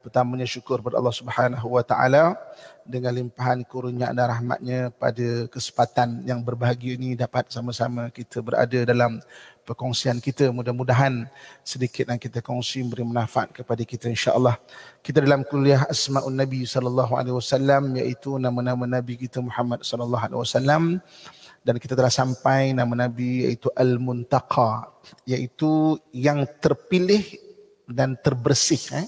pertamanya syukur kepada Allah Subhanahu wa taala dengan limpahan kurnia dan rahmatnya pada kesempatan yang berbahagia ini dapat sama-sama kita berada dalam perkongsian kita mudah-mudahan sedikit yang kita kongsi memberi manfaat kepada kita insya-Allah kita dalam kuliah Asmaul Nabi sallallahu alaihi wasallam iaitu nama-nama Nabi kita Muhammad sallallahu alaihi wasallam dan kita telah sampai nama Nabi iaitu Al-Muntaqa iaitu yang terpilih dan terbersih eh?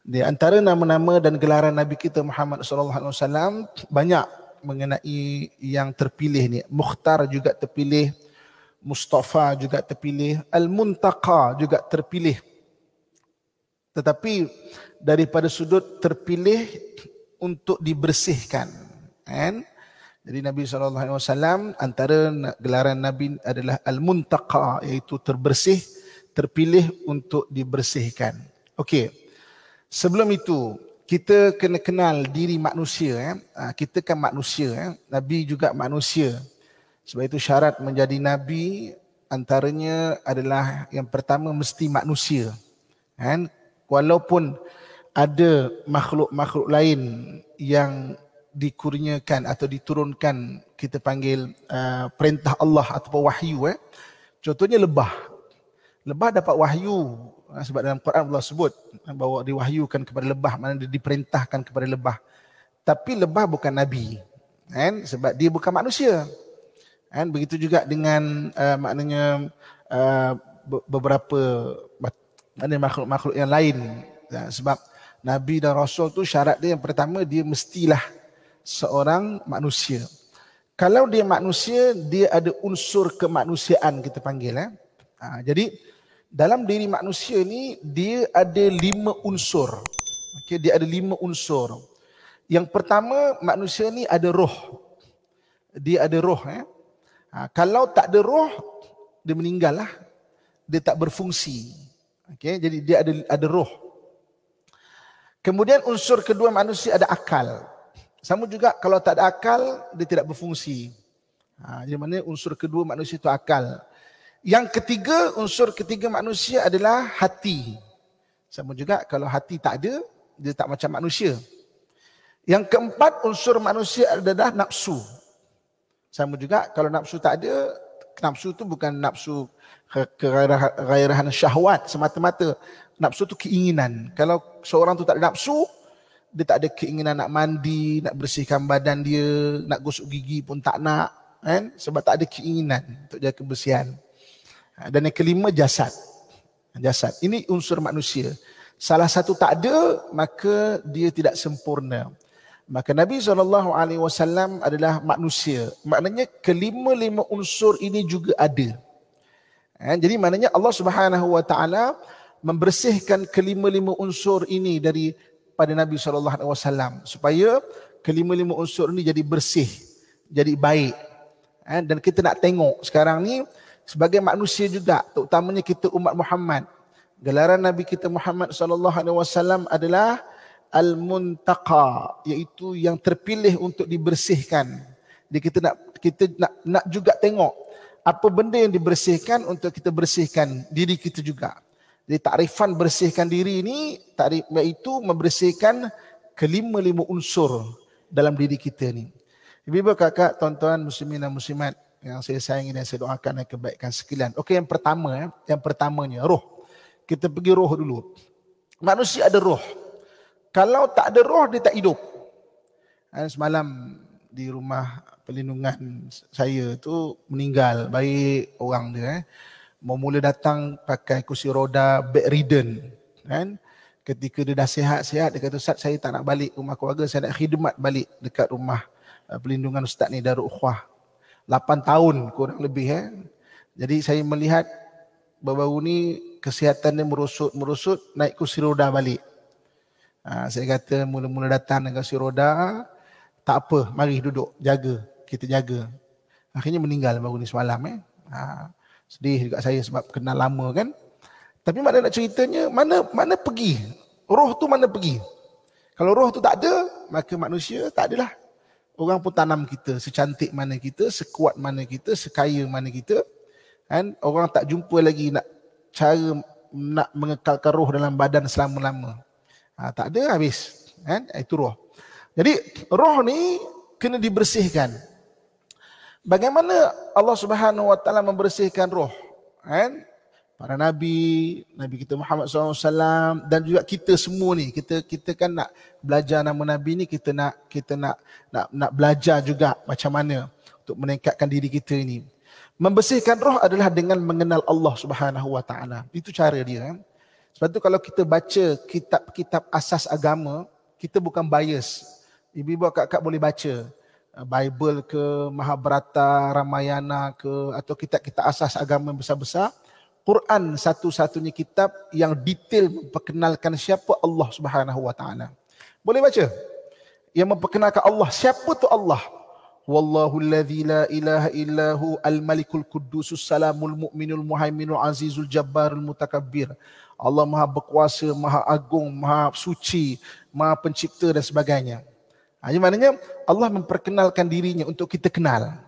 Di antara nama-nama dan gelaran Nabi kita Muhammad sallallahu alaihi wasallam banyak mengenai yang terpilih ni. Mukhtar juga terpilih, Mustafa juga terpilih, Al-Muntaqa juga terpilih. Tetapi daripada sudut terpilih untuk dibersihkan. Kan? Jadi Nabi sallallahu alaihi wasallam antara gelaran Nabi adalah Al-Muntaqa iaitu terbersih, terpilih untuk dibersihkan. Okey. Sebelum itu, kita kena kenal diri manusia. Eh. Ah, kita kan manusia. Eh. Nabi juga manusia. Sebab itu syarat menjadi Nabi antaranya adalah yang pertama mesti manusia. Kan? Walaupun ada makhluk-makhluk lain yang dikurniakan atau diturunkan kita panggil uh, perintah Allah ataupun wahyu. Eh. Contohnya lebah. Lebah dapat wahyu Ah, sebab dalam Quran Allah sebut bahawa diwahyukan kepada lebah mana dia diperintahkan kepada lebah tapi lebah bukan nabi kan sebab dia bukan manusia kan begitu juga dengan uh, maknanya uh, beberapa mana makhluk-makhluk yang lain sebab nabi dan rasul tu syarat dia yang pertama dia mestilah seorang manusia kalau dia manusia dia ada unsur kemanusiaan kita panggil eh ha, jadi dalam diri manusia ni dia ada lima unsur. Okey, dia ada lima unsur. Yang pertama, manusia ni ada roh. Dia ada roh eh. Ha, kalau tak ada roh, dia meninggal lah. Dia tak berfungsi. Okey, jadi dia ada ada roh. Kemudian unsur kedua manusia ada akal. Sama juga kalau tak ada akal, dia tidak berfungsi. Ha, jadi mana unsur kedua manusia itu akal. Yang ketiga, unsur ketiga manusia adalah hati. Sama juga kalau hati tak ada, dia tak macam manusia. Yang keempat, unsur manusia adalah nafsu. Sama juga kalau nafsu tak ada, nafsu tu bukan nafsu kegairahan syahwat semata-mata. Nafsu tu keinginan. Kalau seorang tu tak ada nafsu, dia tak ada keinginan nak mandi, nak bersihkan badan dia, nak gosok gigi pun tak nak. Kan? Sebab tak ada keinginan untuk jaga kebersihan. Dan yang kelima jasad. Jasad. Ini unsur manusia. Salah satu tak ada, maka dia tidak sempurna. Maka Nabi SAW adalah manusia. Maknanya kelima-lima unsur ini juga ada. Eh, jadi maknanya Allah Subhanahu Wa Taala membersihkan kelima-lima unsur ini dari pada Nabi SAW. Supaya kelima-lima unsur ini jadi bersih. Jadi baik. Eh, dan kita nak tengok sekarang ni sebagai manusia juga terutamanya kita umat Muhammad gelaran nabi kita Muhammad sallallahu alaihi wasallam adalah al muntaqa iaitu yang terpilih untuk dibersihkan jadi kita nak kita nak nak juga tengok apa benda yang dibersihkan untuk kita bersihkan diri kita juga jadi takrifan bersihkan diri ini takrif iaitu membersihkan kelima-lima unsur dalam diri kita ni ibu-ibu kakak tuan-tuan muslimin dan muslimat yang saya sayangi dan saya doakan dan kebaikan sekalian. Okey yang pertama ya, yang pertamanya roh. Kita pergi roh dulu. Manusia ada roh. Kalau tak ada roh dia tak hidup. Dan semalam di rumah pelindungan saya tu meninggal baik orang dia eh. Mau mula datang pakai kursi roda bedridden kan. Ketika dia dah sihat-sihat dia kata Ustaz saya tak nak balik rumah keluarga saya nak khidmat balik dekat rumah eh, pelindungan ustaz ni Darul Ukhwah 8 tahun kurang lebih eh. Jadi saya melihat baru-baru ni kesihatannya merosot-merosot naik kursi roda balik. Ha, saya kata mula-mula datang dengan kursi roda tak apa mari duduk jaga kita jaga. Akhirnya meninggal baru ni semalam eh. Ha, sedih juga saya sebab kenal lama kan. Tapi mana nak ceritanya mana mana pergi? Roh tu mana pergi? Kalau roh tu tak ada, maka manusia tak adalah orang pun tanam kita secantik mana kita, sekuat mana kita, sekaya mana kita. Kan? Orang tak jumpa lagi nak cara nak mengekalkan roh dalam badan selama-lama. Ha, tak ada habis. Kan? Ha, itu roh. Jadi roh ni kena dibersihkan. Bagaimana Allah Subhanahu Wa Taala membersihkan roh? Kan? para nabi, nabi kita Muhammad SAW dan juga kita semua ni kita kita kan nak belajar nama nabi ni kita nak kita nak nak nak belajar juga macam mana untuk meningkatkan diri kita ini. Membersihkan roh adalah dengan mengenal Allah Subhanahu Wa Taala. Itu cara dia. Eh. Sebab tu kalau kita baca kitab-kitab asas agama, kita bukan bias. Ibu-ibu akak-akak boleh baca eh, Bible ke Mahabharata, Ramayana ke atau kitab-kitab asas agama besar-besar. Quran satu-satunya kitab yang detail memperkenalkan siapa Allah Subhanahu wa taala. Boleh baca? Yang memperkenalkan Allah, siapa tu Allah? Wallahu alladhi la ilaha illahu al-malikul quddusus salamul mu'minul muhaiminul azizul jabbarul mutakabbir. Allah maha berkuasa, maha agung, maha suci, maha pencipta dan sebagainya. Jadi ha, maknanya Allah memperkenalkan dirinya untuk kita kenal.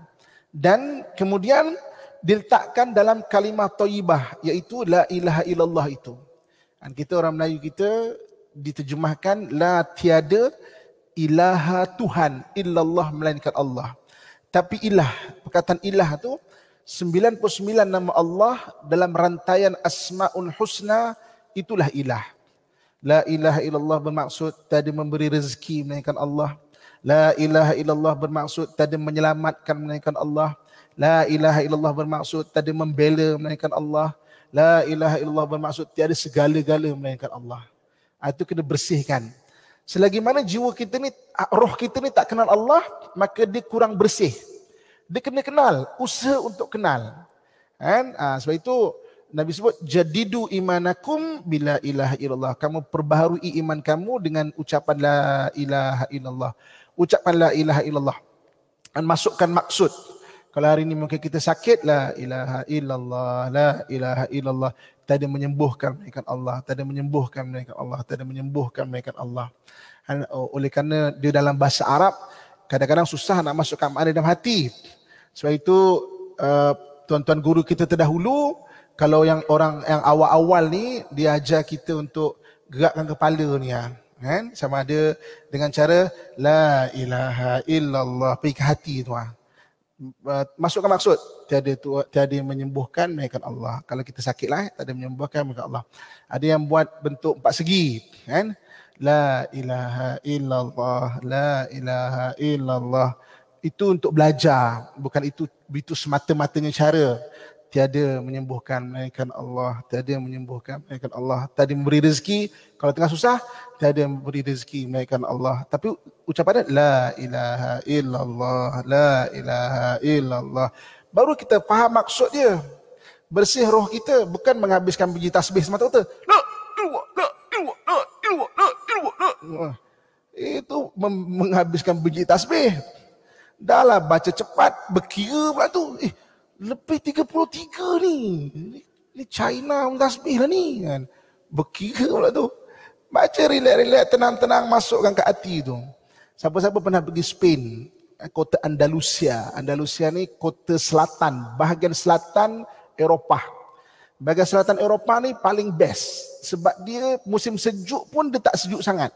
Dan kemudian diletakkan dalam kalimah thayyibah iaitu la ilaha illallah itu. Dan kita orang Melayu kita diterjemahkan la tiada ilaha tuhan illallah melainkan Allah. Tapi ilah, perkataan ilah tu 99 nama Allah dalam rantaian asmaul husna itulah ilah. La ilaha illallah bermaksud tadi memberi rezeki melainkan Allah. La ilaha illallah bermaksud tadi menyelamatkan melainkan Allah. La ilaha illallah bermaksud tiada membela melainkan Allah. La ilaha illallah bermaksud tiada segala-gala melainkan Allah. Ah, itu kena bersihkan. Selagi mana jiwa kita ni, ah, roh kita ni tak kenal Allah, maka dia kurang bersih. Dia kena kenal, usaha untuk kenal. Kan? Ah, sebab itu Nabi sebut jadidu imanakum bila ilaha illallah. Kamu perbaharui iman kamu dengan ucapan la ilaha illallah. Ucapan la ilaha illallah. Dan masukkan maksud. Kalau hari ini mungkin kita sakit, la ilaha illallah, la ilaha illallah. Kita menyembuhkan mereka Allah, kita menyembuhkan mereka Allah, kita menyembuhkan mereka Allah. Oleh kerana dia dalam bahasa Arab, kadang-kadang susah nak masukkan makna dalam hati. Sebab itu, uh, tuan-tuan guru kita terdahulu, kalau yang orang yang awal-awal ni, dia ajar kita untuk gerakkan kepala ni ya. Kan? Sama ada dengan cara, La ilaha illallah, pergi ke hati tuan. Ha. Uh, masukkan maksud tiada tu, tiada yang menyembuhkan melainkan Allah kalau kita sakit lah tak ada menyembuhkan melainkan Allah ada yang buat bentuk empat segi kan la ilaha illallah la ilaha illallah itu untuk belajar bukan itu itu semata-matanya cara tiada menyembuhkan melainkan Allah, tiada menyembuhkan melainkan Allah, tiada memberi rezeki kalau tengah susah, tiada memberi rezeki melainkan Allah. Tapi ucapannya la ilaha illallah, la ilaha illallah. Baru kita faham maksud dia. Bersih roh kita bukan menghabiskan biji tasbih semata tu, La ilaha illallah, la ilaha illallah. Itu menghabiskan biji tasbih. Dahlah baca cepat, berkira pula tu. Eh, lebih 33 ni. Ni China mudasbih lah ni kan. Berkira pula tu. Baca relax-relax tenang-tenang masukkan ke hati tu. Siapa-siapa pernah pergi Spain, eh, kota Andalusia. Andalusia ni kota selatan, bahagian selatan Eropah. Bahagian selatan Eropah ni paling best. Sebab dia musim sejuk pun dia tak sejuk sangat.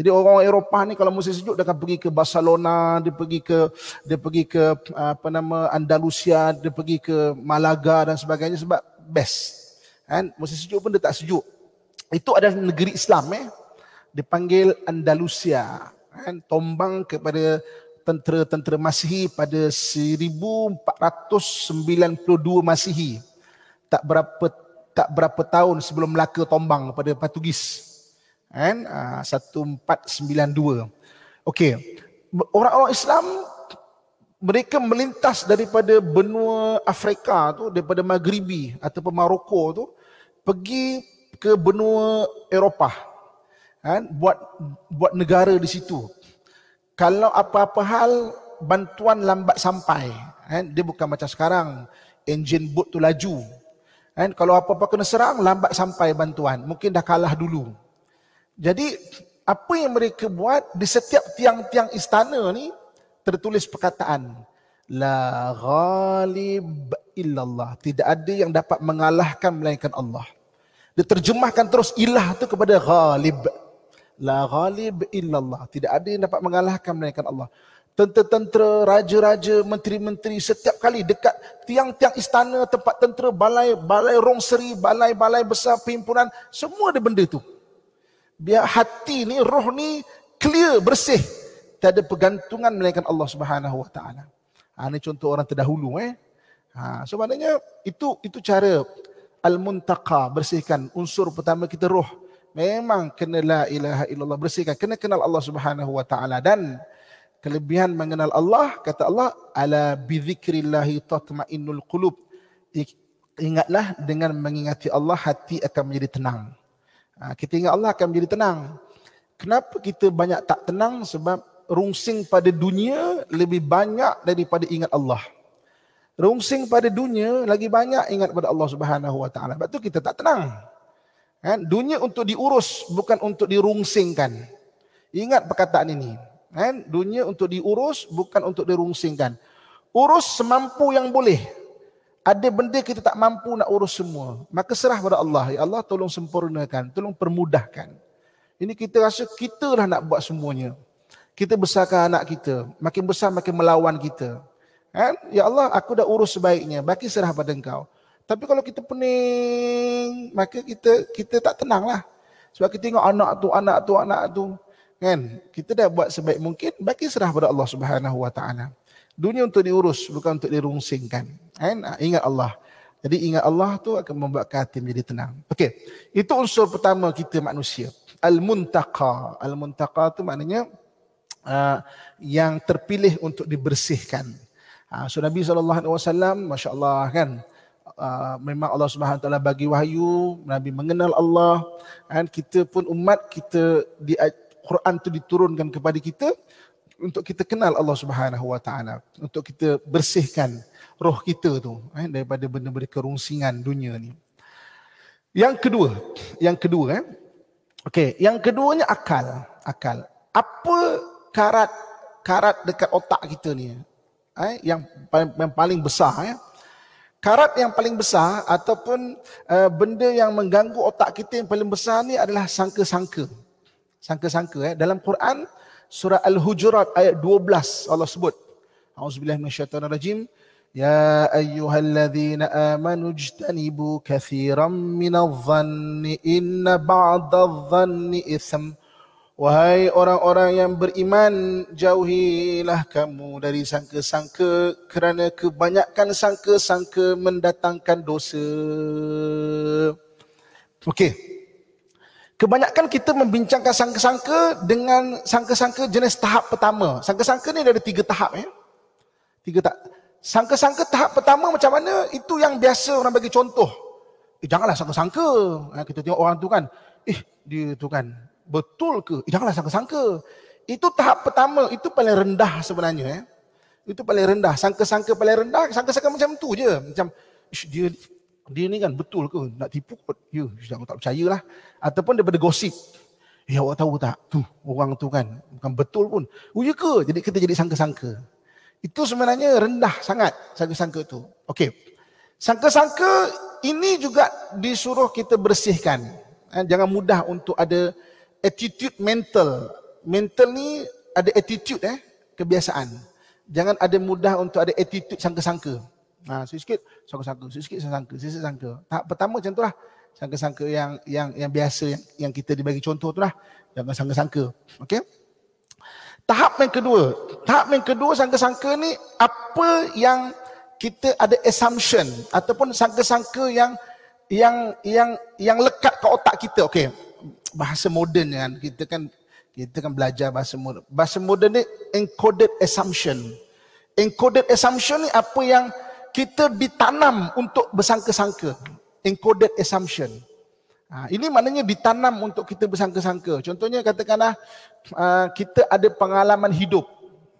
Jadi orang Eropah ni kalau musim sejuk dia akan pergi ke Barcelona, dia pergi ke dia pergi ke apa nama Andalusia, dia pergi ke Malaga dan sebagainya sebab best. Kan? Musim sejuk pun dia tak sejuk. Itu adalah negeri Islam eh. Dipanggil Andalusia. Kan? Tombang kepada tentera-tentera Masihi pada 1492 Masihi. Tak berapa tak berapa tahun sebelum Melaka tombang pada Portugis kan? Uh, ah, 1492. Okey. Orang-orang Islam mereka melintas daripada benua Afrika tu daripada Maghribi ataupun Maroko tu pergi ke benua Eropah. Kan? Buat buat negara di situ. Kalau apa-apa hal bantuan lambat sampai. Kan? Dia bukan macam sekarang enjin bot tu laju. Kan? Kalau apa-apa kena serang lambat sampai bantuan. Mungkin dah kalah dulu. Jadi apa yang mereka buat di setiap tiang-tiang istana ni tertulis perkataan la ghalib illallah tidak ada yang dapat mengalahkan melainkan Allah. Diterjemahkan terus ilah tu kepada ghalib. La ghalib illallah tidak ada yang dapat mengalahkan melainkan Allah. Tentera-tentera, raja-raja, menteri-menteri setiap kali dekat tiang-tiang istana, tempat tentera, balai-balai rongseri, balai-balai besar, pimpunan, semua ada benda tu biar hati ni, roh ni clear, bersih. Tak ada pergantungan melainkan Allah Subhanahu Wa Taala. Ha, ini contoh orang terdahulu. Eh. Ha, so maknanya itu itu cara al-muntaqa bersihkan. Unsur pertama kita roh. Memang kena la ilaha illallah bersihkan. Kena kenal Allah Subhanahu Wa Taala dan kelebihan mengenal Allah kata Allah ala bi bizikrillahi tatmainnul qulub ingatlah dengan mengingati Allah hati akan menjadi tenang Ha, kita ingat Allah akan menjadi tenang. Kenapa kita banyak tak tenang? Sebab rungsing pada dunia lebih banyak daripada ingat Allah. Rungsing pada dunia lagi banyak ingat pada Allah Subhanahu Wa Taala. Sebab tu kita tak tenang. Kan? Dunia untuk diurus bukan untuk dirungsingkan. Ingat perkataan ini. Kan? Dunia untuk diurus bukan untuk dirungsingkan. Urus semampu yang boleh ada benda kita tak mampu nak urus semua. Maka serah pada Allah. Ya Allah tolong sempurnakan, tolong permudahkan. Ini kita rasa lah nak buat semuanya. Kita besarkan anak kita. Makin besar makin melawan kita. Kan? Ya Allah aku dah urus sebaiknya. Baki serah pada engkau. Tapi kalau kita pening, maka kita kita tak tenang lah. Sebab kita tengok anak tu, anak tu, anak tu. Kan? Kita dah buat sebaik mungkin. Baki serah pada Allah subhanahu wa ta'ala dunia untuk diurus bukan untuk dirungsingkan kan ah, ingat Allah jadi ingat Allah tu akan membuat hati menjadi tenang okey itu unsur pertama kita manusia al muntaqa al muntaqa tu maknanya uh, yang terpilih untuk dibersihkan uh, so Nabi SAW, masya-Allah kan Uh, memang Allah Subhanahu Taala bagi wahyu Nabi mengenal Allah kan kita pun umat kita di Quran tu diturunkan kepada kita untuk kita kenal Allah Subhanahu Wa Taala, untuk kita bersihkan roh kita tu eh, daripada benda-benda kerungsingan dunia ni. Yang kedua, yang kedua eh. Okey, yang keduanya akal, akal. Apa karat karat dekat otak kita ni? Eh, yang paling, yang paling besar eh. Karat yang paling besar ataupun uh, benda yang mengganggu otak kita yang paling besar ni adalah sangka-sangka. Sangka-sangka eh. Dalam Quran, surah Al-Hujurat ayat 12 Allah sebut. Auzubillah minasyaitan rajim. Ya ayyuhalladzina amanu ijtanibu kathiran minal zanni inna ba'da zanni itham. Wahai orang-orang yang beriman, jauhilah kamu dari sangka-sangka kerana kebanyakan sangka-sangka mendatangkan dosa. Okey, Kebanyakan kita membincangkan sangka-sangka dengan sangka-sangka jenis tahap pertama. Sangka-sangka ni ada tiga tahap ya. Tiga tak. Sangka-sangka tahap pertama macam mana? Itu yang biasa orang bagi contoh. Eh, janganlah sangka-sangka. Eh, kita tengok orang tu kan. Eh, dia tu kan. Betul ke? Eh, janganlah sangka-sangka. Itu tahap pertama. Itu paling rendah sebenarnya. Eh. Itu paling rendah. Sangka-sangka paling rendah. Sangka-sangka macam tu je. Macam, dia dia ni kan betul ke nak tipu kot. Ya, sudah aku tak percayalah. Ataupun daripada gosip. Ya, awak tahu tak? Tu, orang tu kan bukan betul pun. Oh, ya ke? Jadi kita jadi sangka-sangka. Itu sebenarnya rendah sangat sangka-sangka tu. Okey. Sangka-sangka ini juga disuruh kita bersihkan. Eh, jangan mudah untuk ada attitude mental. Mental ni ada attitude eh, kebiasaan. Jangan ada mudah untuk ada attitude sangka-sangka. Ha, sikit-sikit sangka-sangka, sikit-sikit sangka-sangka, sikit-sikit sangka. Tahap pertama macam tu lah. Sangka-sangka yang yang yang biasa yang, yang kita dibagi contoh tu lah. Jangan sangka-sangka. Okay? Tahap yang kedua. Tahap yang kedua sangka-sangka ni apa yang kita ada assumption ataupun sangka-sangka yang yang yang yang lekat ke otak kita. Okay? Bahasa moden kan. Kita kan kita kan belajar bahasa moden. Bahasa moden ni encoded assumption. Encoded assumption ni apa yang kita ditanam untuk bersangka-sangka. Encoded assumption. Ha, ini maknanya ditanam untuk kita bersangka-sangka. Contohnya katakanlah uh, kita ada pengalaman hidup.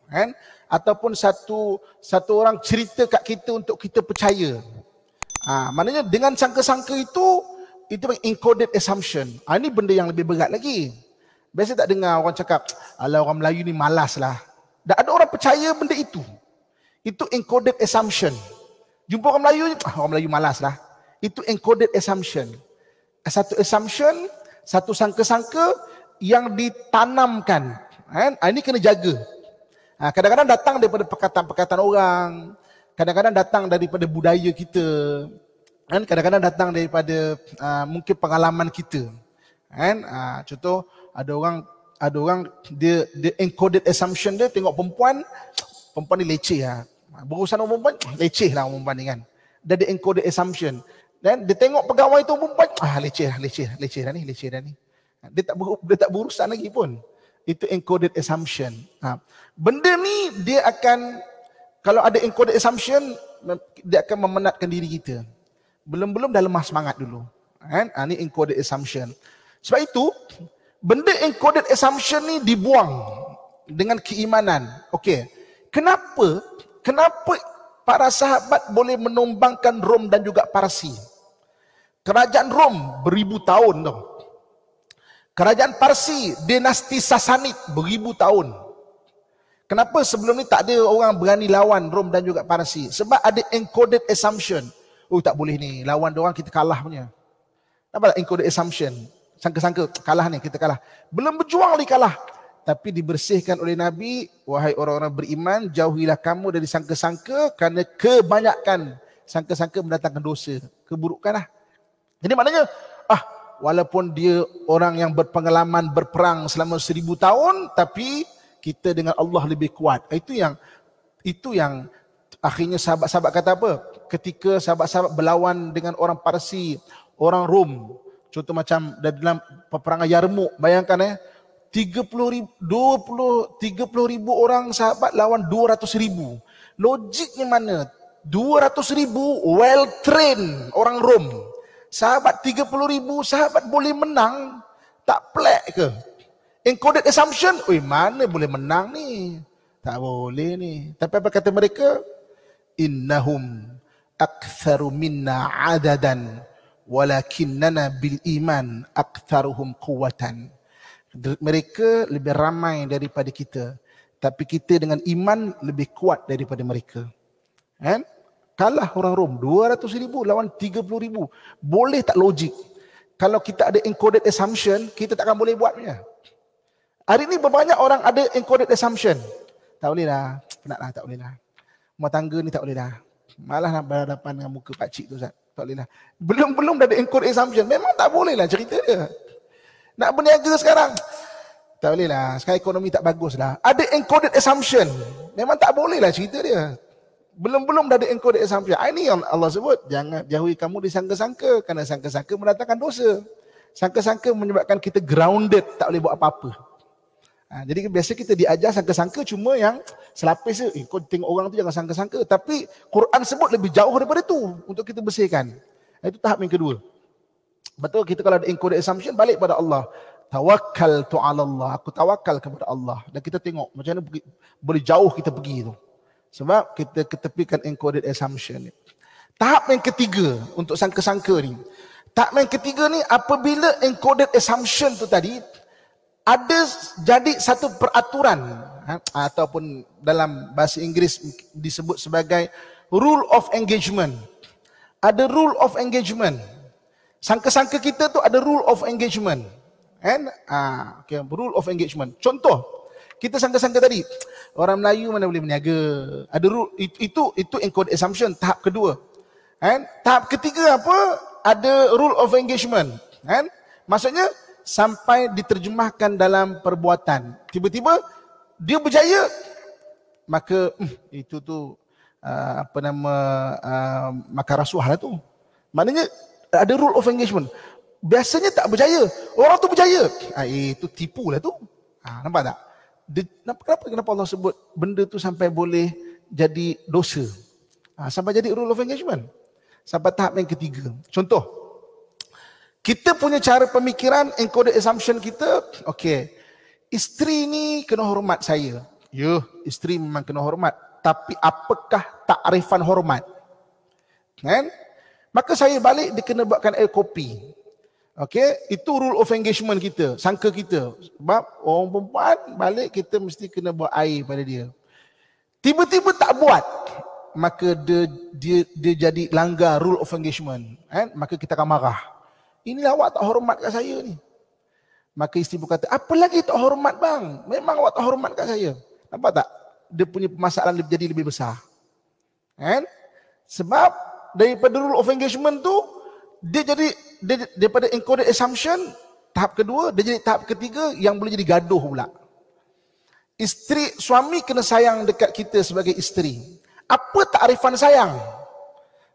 Kan? Ataupun satu satu orang cerita kat kita untuk kita percaya. Ha, maknanya dengan sangka-sangka itu, itu encoded assumption. Ha, ini benda yang lebih berat lagi. Biasa tak dengar orang cakap, ala orang Melayu ni malas lah. Dan ada orang percaya benda itu. Itu encoded assumption. Jumpa orang Melayu, ah, orang Melayu malas lah. Itu encoded assumption. Satu assumption, satu sangka-sangka yang ditanamkan. Kan? Ah, ini kena jaga. Ah, kadang-kadang datang daripada perkataan-perkataan orang. Kadang-kadang datang daripada budaya kita. Kan? Kadang-kadang datang daripada mungkin pengalaman kita. Kan? Contoh, ada orang ada orang dia the encoded assumption dia tengok perempuan perempuan ni leceh ah ha. Berurusan dengan perempuan, ah, leceh lah perempuan ni kan. Dia ada encoded assumption. Dan dia tengok pegawai tu perempuan, ah leceh lah, leceh, lah, leceh dah ni, leceh dah ni. Ah, dia tak, dia tak berurusan lagi pun. Itu encoded assumption. Ha. Benda ni dia akan, kalau ada encoded assumption, dia akan memenatkan diri kita. Belum-belum dah lemah semangat dulu. Kan? Ha, ni encoded assumption. Sebab itu, benda encoded assumption ni dibuang dengan keimanan. Okey. Kenapa kenapa para sahabat boleh menumbangkan Rom dan juga Parsi? Kerajaan Rom beribu tahun tu. Kerajaan Parsi dinasti Sasanid beribu tahun. Kenapa sebelum ni tak ada orang berani lawan Rom dan juga Parsi? Sebab ada encoded assumption. Oh tak boleh ni lawan dia orang kita kalah punya. Apa encoded assumption? Sangka-sangka kalah ni kita kalah. Belum berjuang lagi kalah tapi dibersihkan oleh Nabi, wahai orang-orang beriman, jauhilah kamu dari sangka-sangka kerana kebanyakan sangka-sangka mendatangkan dosa. Keburukan lah. Jadi maknanya, ah, walaupun dia orang yang berpengalaman berperang selama seribu tahun, tapi kita dengan Allah lebih kuat. Ah, itu yang itu yang akhirnya sahabat-sahabat kata apa? Ketika sahabat-sahabat berlawan dengan orang Parsi, orang Rom, contoh macam dalam peperangan Yarmuk, bayangkan eh, ya, 30 ribu, 20, 30 ribu orang sahabat lawan 200 ribu. Logiknya mana? 200 ribu well trained orang Rom. Sahabat 30 ribu, sahabat boleh menang? Tak pelik ke? Encoded assumption, Ui, mana boleh menang ni? Tak boleh ni. Tapi apa kata mereka? Innahum aktharu minna adadan walakinnana bil iman aktharuhum kuwatan mereka lebih ramai daripada kita tapi kita dengan iman lebih kuat daripada mereka Eh? kalah orang Rom 200,000 lawan 30,000 boleh tak logik kalau kita ada encoded assumption kita takkan boleh buatnya hari ini berbanyak orang ada encoded assumption tak boleh lah penat lah tak boleh lah rumah tangga ni tak boleh lah malah nak berhadapan dengan muka pakcik tu Ustaz tak boleh lah belum-belum dah ada encoded assumption memang tak boleh lah cerita dia nak berniaga sekarang? Tak boleh lah. Sekarang ekonomi tak bagus dah. Ada encoded assumption. Memang tak boleh lah cerita dia. Belum-belum dah ada encoded assumption. Ini yang Allah sebut. Jangan jauhi kamu disangka-sangka. Kerana sangka-sangka mendatangkan dosa. Sangka-sangka menyebabkan kita grounded. Tak boleh buat apa-apa. Ha, jadi biasa kita diajar sangka-sangka cuma yang selapis je. Eh, kau tengok orang tu jangan sangka-sangka. Tapi Quran sebut lebih jauh daripada tu untuk kita bersihkan. Itu tahap yang kedua. Betul kita kalau ada incorrect assumption balik pada Allah. tawakal tu ala Allah. Aku tawakal kepada Allah. Dan kita tengok macam mana boleh jauh kita pergi tu. Sebab kita ketepikan encoded assumption ni. Tahap yang ketiga untuk sangka-sangka ni. Tahap yang ketiga ni apabila encoded assumption tu tadi ada jadi satu peraturan ha, ataupun dalam bahasa Inggeris disebut sebagai rule of engagement. Ada rule of engagement. Sangka-sangka kita tu ada rule of engagement. And ah okay, rule of engagement. Contoh, kita sangka-sangka tadi orang Melayu mana boleh meniaga. Ada rule itu itu, itu encode assumption tahap kedua. And tahap ketiga apa? Ada rule of engagement. And maksudnya sampai diterjemahkan dalam perbuatan. Tiba-tiba dia berjaya maka hmm, itu tu ah, apa nama ah, makan rasuah lah tu. Maknanya ada rule of engagement. Biasanya tak berjaya. Orang tu berjaya. Ha, itu tipu lah eh, tu. Ha, nampak tak? Dia, kenapa, kenapa Allah sebut benda tu sampai boleh jadi dosa? Ha, sampai jadi rule of engagement. Sampai tahap yang ketiga. Contoh. Kita punya cara pemikiran, encoded assumption kita. Okey, Isteri ni kena hormat saya. Ya, isteri memang kena hormat. Tapi apakah takrifan hormat? Kan? Maka saya balik dia kena buatkan air kopi. Okey, itu rule of engagement kita, sangka kita. Sebab orang perempuan balik kita mesti kena buat air pada dia. Tiba-tiba tak buat, maka dia, dia dia jadi langgar rule of engagement, kan? Maka kita akan marah. Inilah awak tak hormat kat saya ni. Maka isteri berkata, apa lagi tak hormat bang? Memang awak tak hormat kat saya. Nampak tak? Dia punya masalah jadi lebih besar. Kan? Sebab daripada rule of engagement tu dia jadi dia, daripada encoded assumption tahap kedua dia jadi tahap ketiga yang boleh jadi gaduh pula isteri suami kena sayang dekat kita sebagai isteri apa takrifan sayang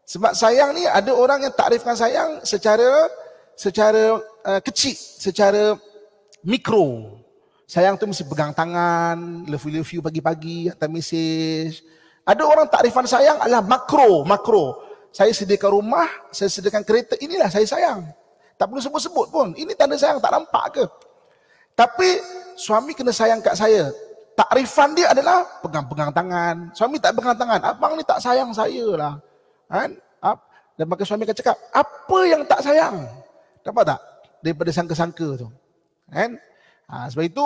sebab sayang ni ada orang yang takrifkan sayang secara secara uh, kecil secara mikro sayang tu mesti pegang tangan love you love you pagi-pagi atau message ada orang takrifan sayang adalah makro makro saya sediakan rumah, saya sediakan kereta, inilah saya sayang. Tak perlu sebut-sebut pun. Ini tanda sayang, tak nampak ke? Tapi suami kena sayang kat saya. Takrifan dia adalah pegang-pegang tangan. Suami tak pegang tangan. Abang ni tak sayang saya lah. Kan? Dan maka suami akan cakap, apa yang tak sayang? Dapat tak? Daripada sangka-sangka tu. Kan? Ha, sebab itu,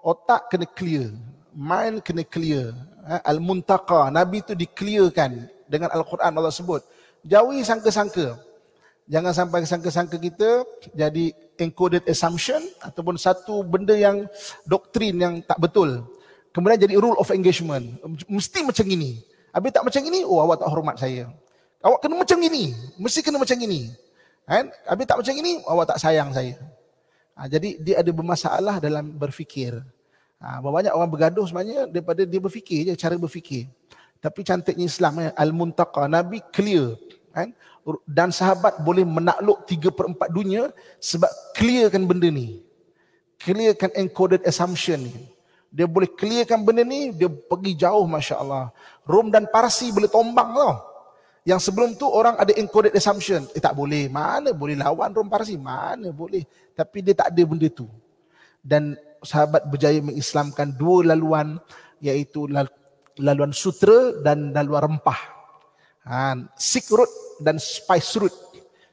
otak kena clear. Mind kena clear. Ha, Al-Muntaqa. Nabi tu di-clearkan dengan Al-Quran Allah sebut jauhi sangka-sangka. Jangan sampai sangka-sangka kita jadi encoded assumption ataupun satu benda yang doktrin yang tak betul. Kemudian jadi rule of engagement. Mesti macam ini. Habis tak macam ini, oh awak tak hormat saya. Awak kena macam ini. Mesti kena macam ini. Kan? Habis tak macam ini, awak tak sayang saya. Ha, jadi dia ada bermasalah dalam berfikir. Ha, banyak orang bergaduh sebenarnya daripada dia berfikir je, cara berfikir. Tapi cantiknya Islam, eh, Al-Muntaqa, Nabi clear kan? dan sahabat boleh menakluk tiga per 4 dunia sebab clearkan benda ni clearkan encoded assumption ni dia boleh clearkan benda ni dia pergi jauh Masya Allah Rom dan Parsi boleh tombang tau yang sebelum tu orang ada encoded assumption eh tak boleh mana boleh lawan Rom Parsi mana boleh tapi dia tak ada benda tu dan sahabat berjaya mengislamkan dua laluan iaitu laluan sutra dan laluan rempah ha, sick root dan spice root.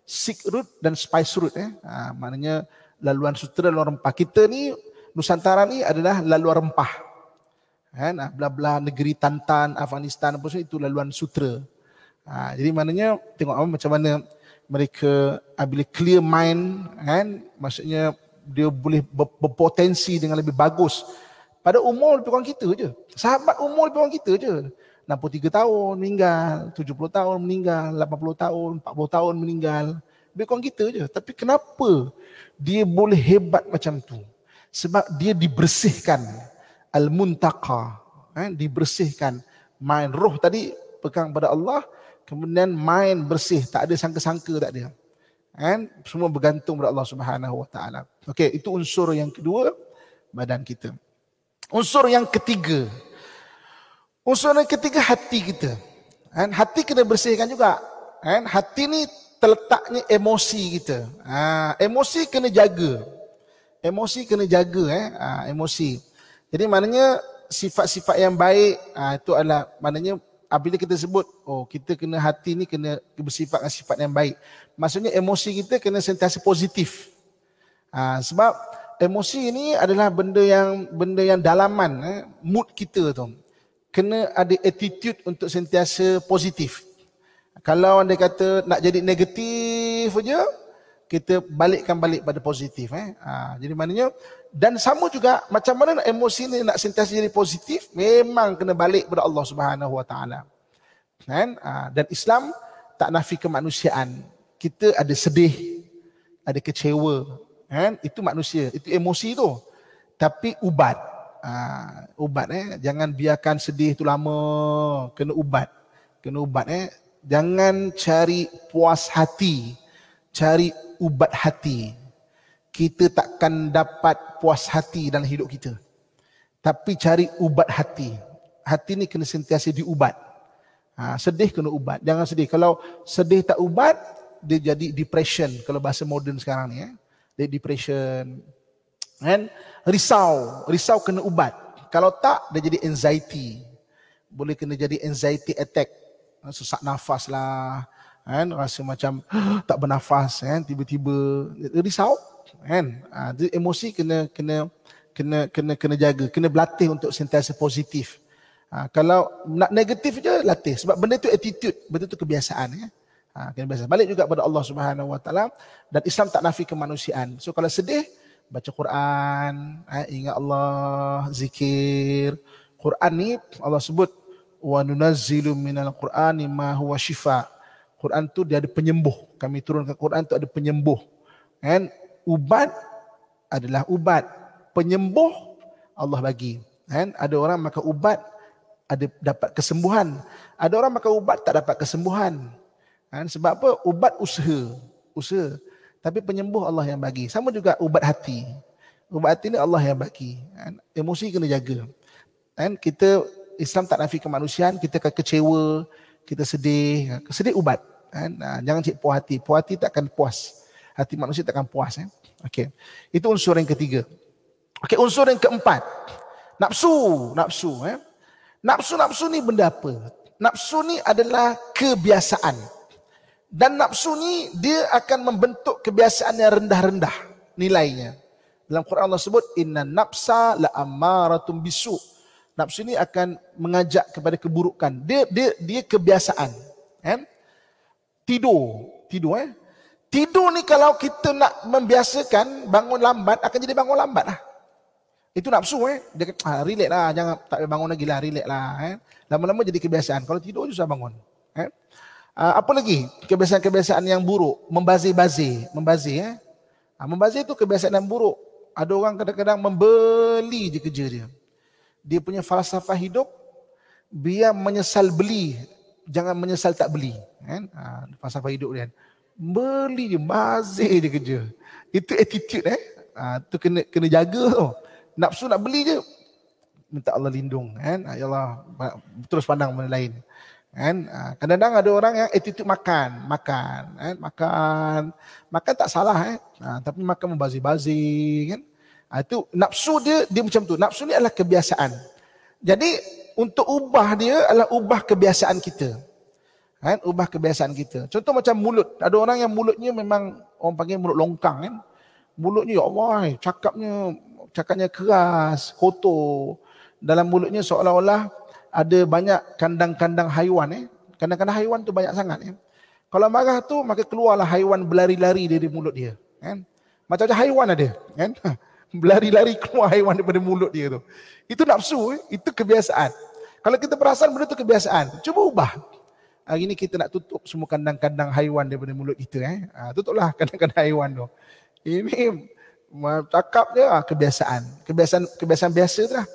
Sick root dan spice root. Eh. Ha, maknanya laluan sutera, laluan rempah. Kita ni, Nusantara ni adalah laluan rempah. Kan? Ha, belah-belah negeri Tantan, Afghanistan, apa itu laluan sutera. Ha, jadi maknanya tengok apa, macam mana mereka ah, bila clear mind kan maksudnya dia boleh berpotensi dengan lebih bagus pada umur lebih kurang kita je sahabat umur lebih kurang kita je 63 tahun meninggal, 70 tahun meninggal, 80 tahun, 40 tahun meninggal. Lebih kurang kita je. Tapi kenapa dia boleh hebat macam tu? Sebab dia dibersihkan. Al-Muntaqa. Eh, dibersihkan. Main roh tadi pegang pada Allah. Kemudian main bersih. Tak ada sangka-sangka tak ada. Eh, semua bergantung pada Allah Subhanahu Wa Taala. Okey, itu unsur yang kedua badan kita. Unsur yang ketiga Unsur yang ketiga hati kita. Kan? Hati kena bersihkan juga. Kan? Hati ni terletaknya emosi kita. Ha, emosi kena jaga. Emosi kena jaga. Eh? Ha, emosi. Jadi maknanya sifat-sifat yang baik ha, itu adalah maknanya apabila kita sebut oh kita kena hati ni kena bersifat dengan sifat yang baik. Maksudnya emosi kita kena sentiasa positif. Ha, sebab emosi ini adalah benda yang benda yang dalaman eh? mood kita tu kena ada attitude untuk sentiasa positif. Kalau anda kata nak jadi negatif saja, kita balikkan balik pada positif. Eh. Ha, jadi maknanya, dan sama juga macam mana nak emosi ni nak sentiasa jadi positif, memang kena balik kepada Allah Subhanahu Wa Taala. Kan? Ha, dan Islam tak nafi kemanusiaan. Kita ada sedih, ada kecewa. Kan? Itu manusia, itu emosi tu. Tapi ubat, uh, ubat eh jangan biarkan sedih tu lama kena ubat kena ubat eh jangan cari puas hati cari ubat hati kita takkan dapat puas hati dalam hidup kita tapi cari ubat hati hati ni kena sentiasa diubat ha, sedih kena ubat jangan sedih kalau sedih tak ubat dia jadi depression kalau bahasa moden sekarang ni eh dia depression kan risau risau kena ubat kalau tak dia jadi anxiety boleh kena jadi anxiety attack susah nafas lah kan rasa macam tak bernafas kan tiba-tiba risau kan jadi ah, emosi kena kena kena kena kena jaga kena berlatih untuk sentiasa positif Ha, kalau nak negatif je latih sebab benda tu attitude benda tu kebiasaan ya. Ha, kebiasaan. Balik juga kepada Allah Subhanahu Wa Taala dan Islam tak nafi kemanusiaan. So kalau sedih baca Quran, eh, ingat Allah, zikir. Quran ni Allah sebut wa nunazzilu minal qur'ani ma huwa syifa. Quran tu dia ada penyembuh. Kami turun ke Quran tu ada penyembuh. Kan? Ubat adalah ubat. Penyembuh Allah bagi. Kan? Ada orang makan ubat ada dapat kesembuhan. Ada orang makan ubat tak dapat kesembuhan. Kan? Sebab apa? Ubat usaha. Usaha. Tapi penyembuh Allah yang bagi. Sama juga ubat hati. Ubat hati ni Allah yang bagi. Kan? Emosi kena jaga. Dan kita Islam tak nafi kemanusiaan, kita akan kecewa, kita sedih. Kan? Sedih ubat. Kan? Ha, jangan cek puas hati. Puas hati tak akan puas. Hati manusia tak akan puas. Eh? Okay. Itu unsur yang ketiga. Okay, unsur yang keempat. Napsu, napsu. Napsu, nafsu eh. ni benda apa? Nafsu ni adalah kebiasaan. Dan nafsu ni dia akan membentuk kebiasaan yang rendah-rendah nilainya. Dalam Quran Allah sebut inna nafsa la amaratum bisu. Nafsu ni akan mengajak kepada keburukan. Dia dia dia kebiasaan. Kan? Tidur, tidur eh. Tidur ni kalau kita nak membiasakan bangun lambat akan jadi bangun lambat lah. Itu nafsu eh. Dia kata, ah, relax lah. Jangan tak bangun lagi lah. Relax lah. Eh. Lama-lama jadi kebiasaan. Kalau tidur susah bangun. Eh. Ah, apa lagi kebiasaan-kebiasaan yang buruk? Membazi-bazi, membazi ya. Eh? Ah, membazi itu kebiasaan yang buruk. Ada orang kadang-kadang membeli je kerja dia. Dia punya falsafah hidup biar menyesal beli, jangan menyesal tak beli, kan? Eh? falsafah hidup dia. Kan. Beli je, bazi je kerja. Itu attitude eh. itu kena kena jaga tu. Nafsu nak beli je, minta Allah lindung kan ya Allah terus pandang benda lain Kan? Ha, kadang-kadang ada orang yang attitude makan, makan, kan? makan, makan tak salah, eh? Kan? tapi makan membazi-bazi, kan? Ha, itu nafsu dia dia macam tu. Nafsu ni adalah kebiasaan. Jadi untuk ubah dia adalah ubah kebiasaan kita. Kan? Ubah kebiasaan kita. Contoh macam mulut. Ada orang yang mulutnya memang orang panggil mulut longkang kan. Mulutnya ya Allah, eh, cakapnya cakapnya keras, kotor. Dalam mulutnya seolah-olah ada banyak kandang-kandang haiwan eh. Kandang-kandang haiwan tu banyak sangat eh. Kalau marah tu maka keluarlah haiwan berlari-lari dari mulut dia, kan? Macam-macam haiwan ada, kan? Berlari-lari keluar haiwan daripada mulut dia tu. Itu nafsu, eh? itu kebiasaan. Kalau kita perasan benda tu kebiasaan, cuba ubah. Hari ini kita nak tutup semua kandang-kandang haiwan daripada mulut kita. Eh? Ha, tutuplah kandang-kandang haiwan tu. Ini cakap dia ha, kebiasaan. Kebiasaan kebiasaan biasa tu lah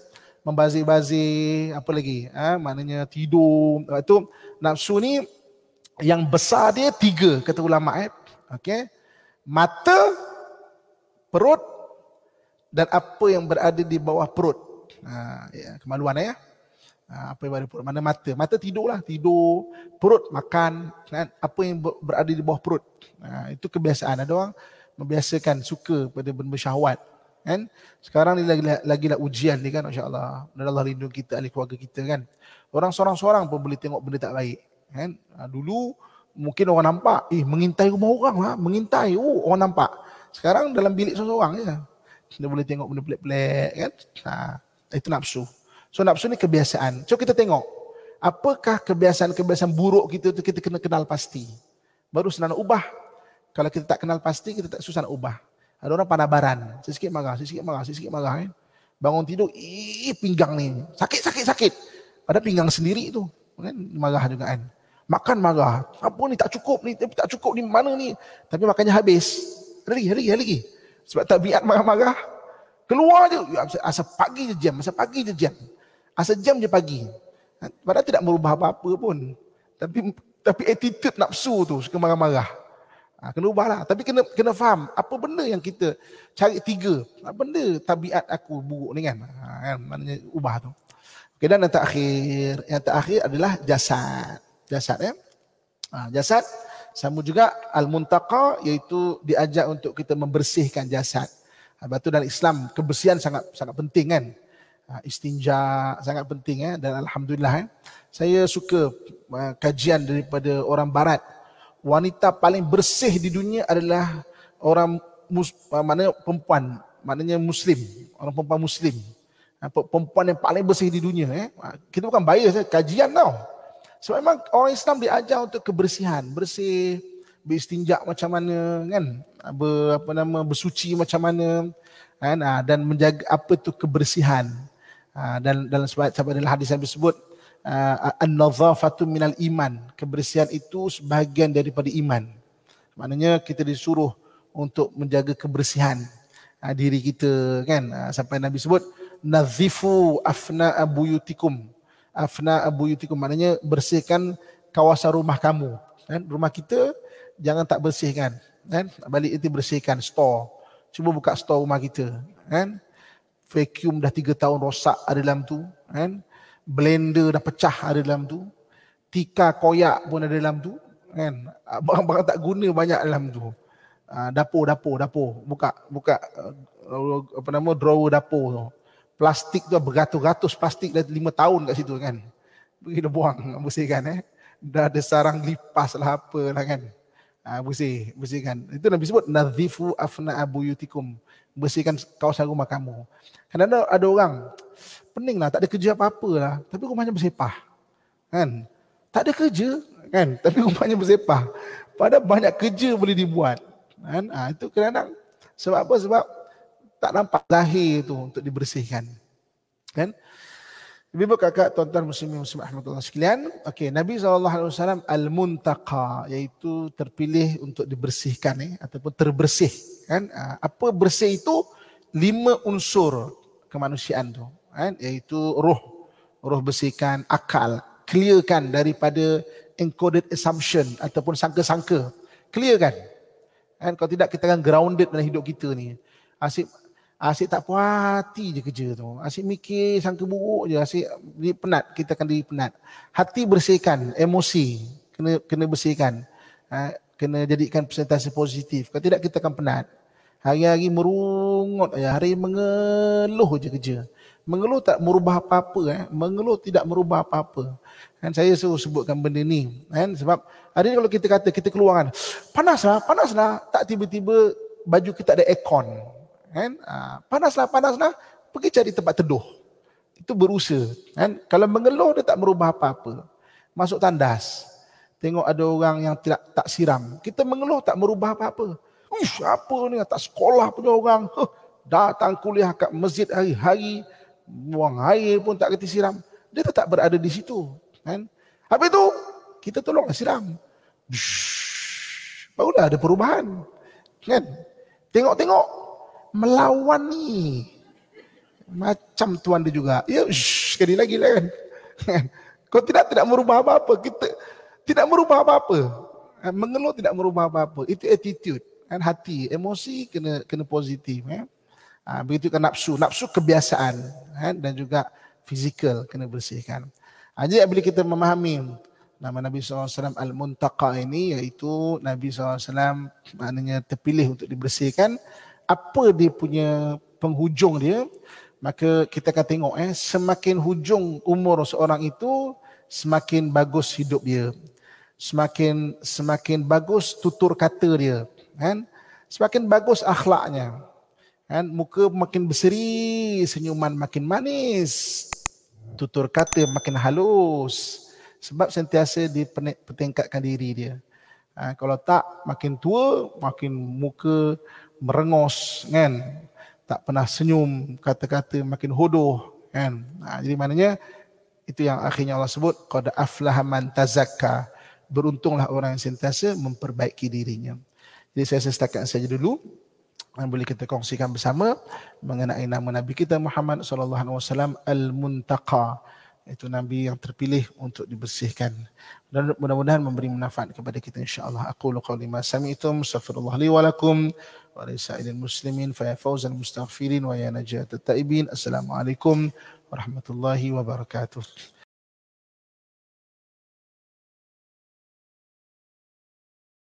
membazir-bazir, apa lagi? Ha? Maknanya tidur. itu nafsu ni yang besar dia tiga kata ulama. Eh? Okay. Mata, perut dan apa yang berada di bawah perut. Ha, ya, kemaluan ya. Ha, apa yang berada di perut? Mana mata? Mata tidurlah, tidur. Perut makan. Kan? Apa yang berada di bawah perut? Ha, itu kebiasaan ada orang membiasakan suka pada benda syahwat. Kan? Sekarang ni lagi lagi lah ujian ni kan masya-Allah. Mudah Allah lindung kita ahli keluarga kita kan. Orang seorang-seorang pun boleh tengok benda tak baik. Kan? Ah, dulu mungkin orang nampak, eh mengintai rumah orang lah. Ha? Mengintai, oh orang nampak. Sekarang dalam bilik seorang-seorang je. Dia boleh tengok benda pelik-pelik kan. Ha, itu nafsu. So nafsu ni kebiasaan. So kita tengok. Apakah kebiasaan-kebiasaan buruk kita itu kita kena kenal pasti. Baru senang ubah. Kalau kita tak kenal pasti, kita tak susah nak ubah. Ada orang panabaran. Sikit-sikit marah, sikit-sikit marah, sikit-sikit marah. Eh. Bangun tidur, ih pinggang ni. Sakit, sakit, sakit. Ada pinggang sendiri tu. Kan? Marah juga kan. Makan marah. Apa ni tak cukup ni, tapi tak cukup ni mana ni. Tapi makannya habis. Hari, hari, hari lagi. Sebab tak biat marah-marah. Keluar je. Ya, asa pagi je jam, asa pagi je jam. asa jam je pagi. Padahal tidak merubah apa-apa pun. Tapi tapi attitude nafsu tu suka marah-marah. Ha, kena ubahlah, Tapi kena kena faham apa benda yang kita cari tiga. Apa ha, benda tabiat aku buruk ni kan. Ha, kan? Maknanya ubah tu. Okay, dan yang terakhir. Yang terakhir adalah jasad. Jasad ya. Ha, jasad. Sama juga al-muntaqa iaitu diajak untuk kita membersihkan jasad. Ha, lepas tu dalam Islam kebersihan sangat sangat penting kan. Ha, istinja sangat penting ya. Dan Alhamdulillah ya. Saya suka uh, kajian daripada orang barat wanita paling bersih di dunia adalah orang mus, ah, maknanya perempuan, maknanya muslim, orang perempuan muslim. Ah, perempuan yang paling bersih di dunia. Eh. Ah, kita bukan bayar. eh. kajian tau. Sebab memang orang Islam diajar untuk kebersihan, bersih, beristinja macam mana kan Ber, apa nama bersuci macam mana kan dan menjaga apa tu kebersihan dan dalam sebab sebab dalam hadis yang disebut uh, an-nazafatu minal iman. Kebersihan itu sebahagian daripada iman. Maknanya kita disuruh untuk menjaga kebersihan uh, diri kita kan. Uh, sampai Nabi sebut nazifu afna buyutikum. Afna buyutikum maknanya bersihkan kawasan rumah kamu. Kan? Rumah kita jangan tak bersihkan. Kan? Balik itu bersihkan store. Cuba buka store rumah kita. Kan? Vacuum dah 3 tahun rosak ada dalam tu. Kan? blender dah pecah ada dalam tu tika koyak pun ada dalam tu kan ah, barang-barang tak guna banyak dalam tu ah, dapur dapur dapur buka buka eh, apa nama drawer dapur tu plastik tu beratus-ratus plastik dah lima tahun kat situ kan pergi dia buang bersihkan eh dah ada sarang lipas lah apa lah kan ha, bersih bersihkan itu Nabi sebut Nazifu afna Abu Yutikum. bersihkan kawasan rumah kamu kadang-kadang kan ada orang pening lah, tak ada kerja apa-apa lah. Tapi rumahnya bersepah. Kan? Tak ada kerja, kan? Tapi rumahnya bersepah. Padahal banyak kerja boleh dibuat. Kan? Ha, itu kerana sebab apa? Sebab tak nampak zahir itu untuk dibersihkan. Kan? Ibu, -ibu kakak, tuan-tuan muslimin muslimah rahmatullah sekalian. Okey, Nabi SAW al-muntaqa iaitu terpilih untuk dibersihkan eh, ataupun terbersih. Kan? Ah, apa bersih itu? Lima unsur kemanusiaan tu kan iaitu roh roh bersihkan akal clearkan daripada encoded assumption ataupun sangka-sangka clearkan kan kalau tidak kita akan grounded dalam hidup kita ni asyik asyik tak puas hati je kerja tu asyik mikir sangka buruk je asyik penat kita akan diri penat hati bersihkan emosi kena kena bersihkan ha, kena jadikan presentasi positif kalau tidak kita akan penat hari-hari merungut hari mengeluh je kerja Mengeluh tak merubah apa-apa. Eh? Mengeluh tidak merubah apa-apa. Kan saya selalu sebutkan benda ni. Kan? Sebab hari ni kalau kita kata, kita keluar kan. Panaslah, panaslah. Tak tiba-tiba baju kita ada aircon. Kan? Ah, panaslah, panaslah. Pergi cari tempat teduh. Itu berusaha. Kan? Kalau mengeluh dia tak merubah apa-apa. Masuk tandas. Tengok ada orang yang tidak tak siram. Kita mengeluh tak merubah apa-apa. Uff, apa ni? Tak sekolah punya orang. Huh, datang kuliah kat masjid hari-hari buang air pun tak kena siram. Dia tetap berada di situ. Kan? Habis tu, kita tolonglah siram. Barulah ada perubahan. Kan? Tengok-tengok. Melawan ni. Macam tuan dia juga. Ya, sekali lagi lah kan? kan. Kau tidak tidak merubah apa-apa. Kita tidak merubah apa-apa. Mengeluh tidak merubah apa-apa. Itu attitude. Kan? Hati, emosi kena kena positif. Kan? Ha, begitu juga nafsu. Nafsu kebiasaan. Ha, dan juga fizikal kena bersihkan. Ha, jadi bila kita memahami nama Nabi SAW Al-Muntaqa ini iaitu Nabi SAW maknanya terpilih untuk dibersihkan. Apa dia punya penghujung dia? Maka kita akan tengok eh, semakin hujung umur seorang itu semakin bagus hidup dia. Semakin semakin bagus tutur kata dia. Kan? Semakin bagus akhlaknya. Kan? Muka makin berseri, senyuman makin manis. Tutur kata makin halus. Sebab sentiasa dipertingkatkan diri dia. Ha, kalau tak, makin tua, makin muka merengos. Kan? Tak pernah senyum, kata-kata makin hodoh. Kan? Ha, jadi maknanya, itu yang akhirnya Allah sebut, Qada aflahaman tazakka. Beruntunglah orang yang sentiasa memperbaiki dirinya. Jadi saya setakat saja dulu yang boleh kita kongsikan bersama mengenai nama Nabi kita Muhammad sallallahu alaihi wasallam Al-Muntaqa itu nabi yang terpilih untuk dibersihkan mudah-mudahan memberi manfaat kepada kita insyaallah aku qauli ma sami'tu mustaghfirullah li wa lakum wa muslimin fa ya fawzan mustaghfirin wa ya najatat taibin assalamualaikum warahmatullahi wabarakatuh